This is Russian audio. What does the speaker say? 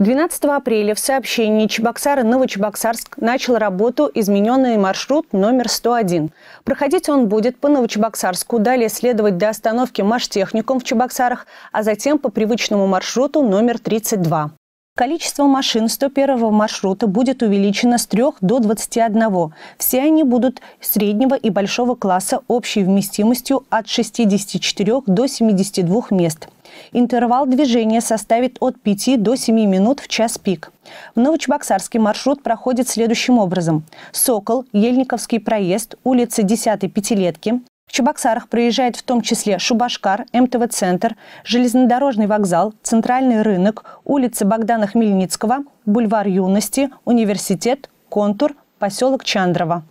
12 апреля в сообщении Чебоксары-Новочебоксарск начал работу измененный маршрут номер 101. Проходить он будет по Новочебоксарску, далее следовать до остановки Маштехникум в Чебоксарах, а затем по привычному маршруту номер 32. Количество машин 101 маршрута будет увеличено с 3 до 21. Все они будут среднего и большого класса общей вместимостью от 64 до 72 мест. Интервал движения составит от 5 до 7 минут в час пик. В Новочебоксарский маршрут проходит следующим образом. Сокол, Ельниковский проезд, улица 10 Пятилетки, в Чебоксарах проезжает в том числе Шубашкар, МТВ-центр, железнодорожный вокзал, центральный рынок, улицы Богдана Хмельницкого, бульвар Юности, университет, контур, поселок Чандрова.